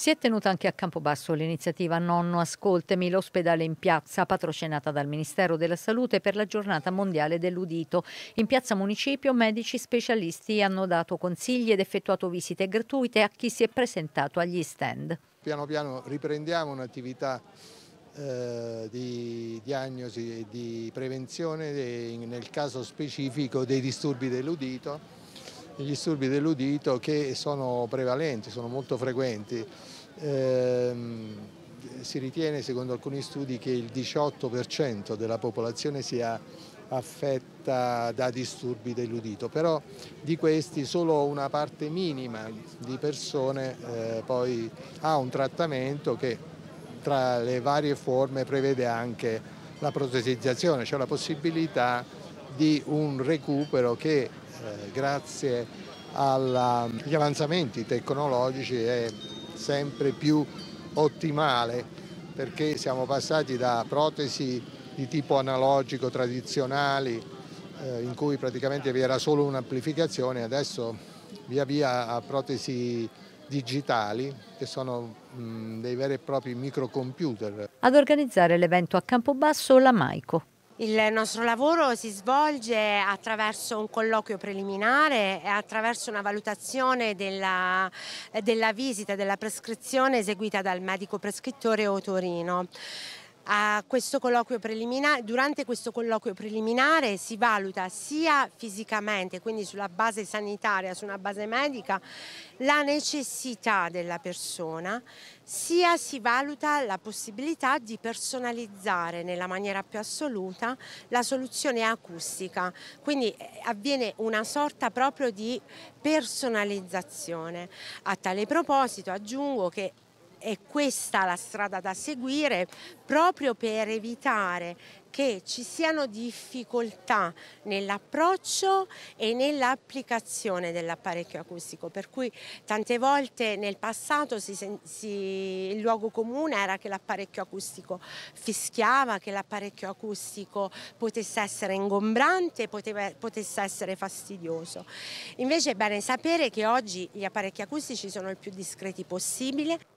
Si è tenuta anche a Campobasso l'iniziativa Nonno Ascoltemi, l'ospedale in piazza, patrocinata dal Ministero della Salute per la giornata mondiale dell'udito. In piazza Municipio medici specialisti hanno dato consigli ed effettuato visite gratuite a chi si è presentato agli stand. Piano piano riprendiamo un'attività eh, di diagnosi e di prevenzione nel caso specifico dei disturbi dell'udito i disturbi dell'udito che sono prevalenti, sono molto frequenti. Eh, si ritiene, secondo alcuni studi, che il 18% della popolazione sia affetta da disturbi dell'udito, però di questi solo una parte minima di persone eh, poi ha un trattamento che tra le varie forme prevede anche la protesizzazione, cioè la possibilità di un recupero che eh, grazie agli avanzamenti tecnologici è sempre più ottimale perché siamo passati da protesi di tipo analogico tradizionali eh, in cui praticamente vi era solo un'amplificazione, adesso via via a protesi digitali che sono mh, mm, dei veri e propri microcomputer. Ad organizzare l'evento a Campobasso la Maico. Il nostro lavoro si svolge attraverso un colloquio preliminare e attraverso una valutazione della, della visita, della prescrizione eseguita dal medico prescrittore o Torino questo colloquio preliminare, durante questo colloquio preliminare si valuta sia fisicamente, quindi sulla base sanitaria, su una base medica, la necessità della persona, sia si valuta la possibilità di personalizzare nella maniera più assoluta la soluzione acustica, quindi eh, avviene una sorta proprio di personalizzazione. A tale proposito aggiungo che è questa la strada da seguire proprio per evitare che ci siano difficoltà nell'approccio e nell'applicazione dell'apparecchio acustico, per cui tante volte nel passato si, si, il luogo comune era che l'apparecchio acustico fischiava, che l'apparecchio acustico potesse essere ingombrante, poteva, potesse essere fastidioso. Invece è bene sapere che oggi gli apparecchi acustici sono il più discreti possibile.